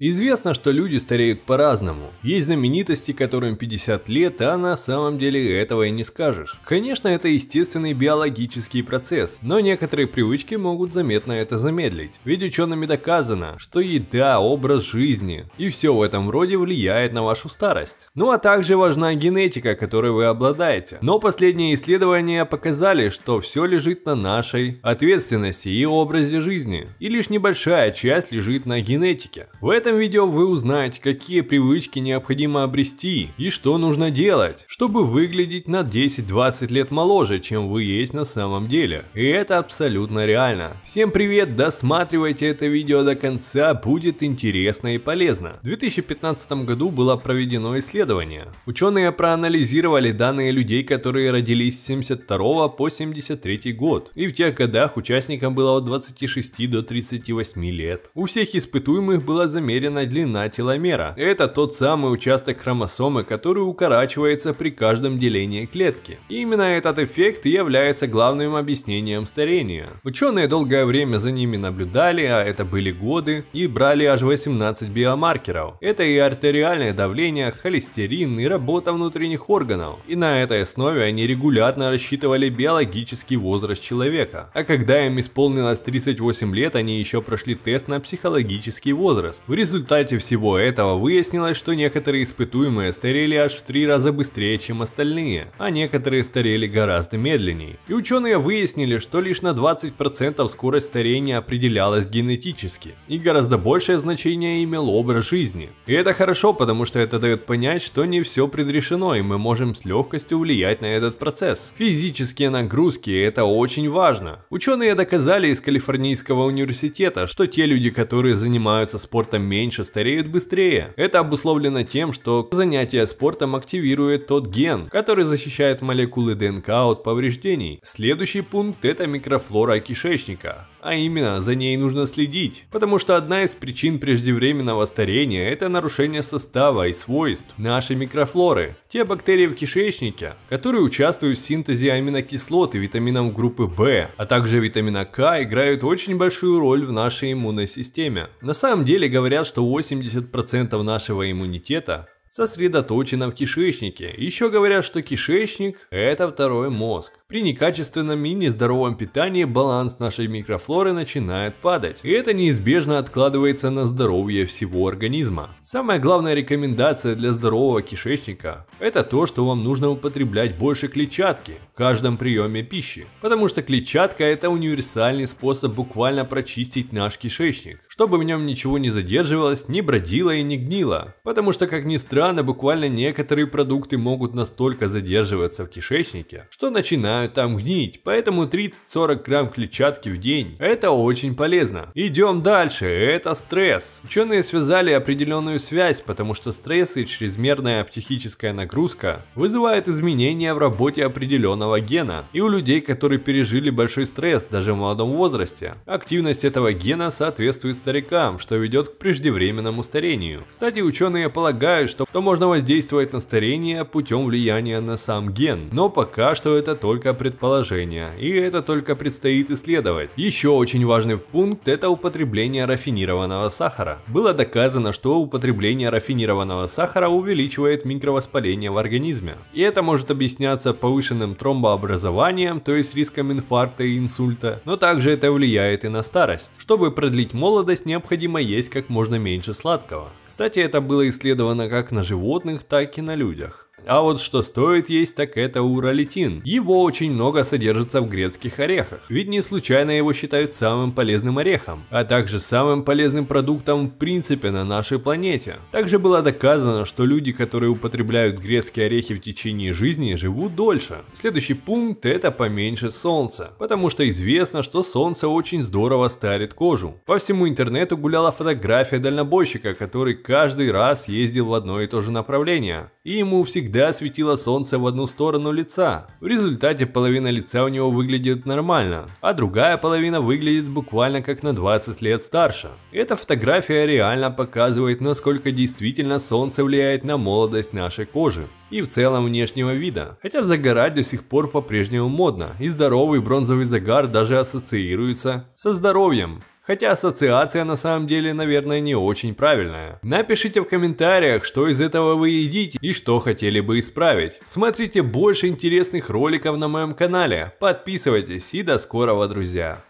Известно, что люди стареют по-разному. Есть знаменитости, которым 50 лет, а на самом деле этого и не скажешь. Конечно, это естественный биологический процесс, но некоторые привычки могут заметно это замедлить. Ведь учеными доказано, что еда, образ жизни и все в этом роде влияет на вашу старость. Ну а также важна генетика, которой вы обладаете. Но последние исследования показали, что все лежит на нашей ответственности и образе жизни. И лишь небольшая часть лежит на генетике. В этом этом видео вы узнаете, какие привычки необходимо обрести и что нужно делать, чтобы выглядеть на 10-20 лет моложе, чем вы есть на самом деле. И это абсолютно реально. Всем привет, досматривайте это видео до конца, будет интересно и полезно. В 2015 году было проведено исследование. Ученые проанализировали данные людей, которые родились с 72 по 73 год. И в тех годах участникам было от 26 до 38 лет. У всех испытуемых было замечено умеренная длина теломера. Это тот самый участок хромосомы, который укорачивается при каждом делении клетки. И именно этот эффект и является главным объяснением старения. Ученые долгое время за ними наблюдали, а это были годы, и брали аж 18 биомаркеров. Это и артериальное давление, холестерин и работа внутренних органов. И на этой основе они регулярно рассчитывали биологический возраст человека. А когда им исполнилось 38 лет, они еще прошли тест на психологический возраст. В результате всего этого выяснилось, что некоторые испытуемые старели аж в три раза быстрее, чем остальные, а некоторые старели гораздо медленнее. И ученые выяснили, что лишь на 20% скорость старения определялась генетически, и гораздо большее значение имел образ жизни. И это хорошо, потому что это дает понять, что не все предрешено, и мы можем с легкостью влиять на этот процесс. Физические нагрузки – это очень важно. Ученые доказали из Калифорнийского университета, что те люди, которые занимаются спортом меньше, стареют быстрее. Это обусловлено тем, что занятие спортом активирует тот ген, который защищает молекулы ДНК от повреждений. Следующий пункт это микрофлора кишечника. А именно, за ней нужно следить, потому что одна из причин преждевременного старения – это нарушение состава и свойств нашей микрофлоры. Те бактерии в кишечнике, которые участвуют в синтезе аминокислот и витаминов группы В, а также витамина К, играют очень большую роль в нашей иммунной системе. На самом деле говорят, что 80% нашего иммунитета сосредоточена в кишечнике. Еще говорят, что кишечник – это второй мозг. При некачественном и нездоровом питании баланс нашей микрофлоры начинает падать, и это неизбежно откладывается на здоровье всего организма. Самая главная рекомендация для здорового кишечника – это то, что вам нужно употреблять больше клетчатки в каждом приеме пищи, потому что клетчатка – это универсальный способ буквально прочистить наш кишечник чтобы в нем ничего не задерживалось, не бродило и не гнило. Потому что, как ни странно, буквально некоторые продукты могут настолько задерживаться в кишечнике, что начинают там гнить. Поэтому 30-40 грамм клетчатки в день – это очень полезно. Идем дальше, это стресс. Ученые связали определенную связь, потому что стресс и чрезмерная психическая нагрузка вызывают изменения в работе определенного гена. И у людей, которые пережили большой стресс даже в молодом возрасте, активность этого гена соответствует старикам, что ведет к преждевременному старению. Кстати, ученые полагают, что то можно воздействовать на старение путем влияния на сам ген, но пока что это только предположение, и это только предстоит исследовать. Еще очень важный пункт – это употребление рафинированного сахара. Было доказано, что употребление рафинированного сахара увеличивает микровоспаление в организме. И это может объясняться повышенным тромбообразованием, то есть риском инфаркта и инсульта, но также это влияет и на старость. Чтобы продлить молодость, сладость необходимо есть как можно меньше сладкого. Кстати, это было исследовано как на животных, так и на людях. А вот что стоит есть, так это уралитин. Его очень много содержится в грецких орехах, ведь не случайно его считают самым полезным орехом, а также самым полезным продуктом в принципе на нашей планете. Также было доказано, что люди, которые употребляют грецкие орехи в течение жизни, живут дольше. Следующий пункт это поменьше солнца, потому что известно, что солнце очень здорово старит кожу. По всему интернету гуляла фотография дальнобойщика, который каждый раз ездил в одно и то же направление, и ему всегда всегда светило солнце в одну сторону лица. В результате половина лица у него выглядит нормально, а другая половина выглядит буквально как на 20 лет старше. Эта фотография реально показывает, насколько действительно солнце влияет на молодость нашей кожи и в целом внешнего вида. Хотя загорать до сих пор по-прежнему модно, и здоровый бронзовый загар даже ассоциируется со здоровьем. Хотя ассоциация на самом деле, наверное, не очень правильная. Напишите в комментариях, что из этого вы едите и что хотели бы исправить. Смотрите больше интересных роликов на моем канале, подписывайтесь и до скорого, друзья!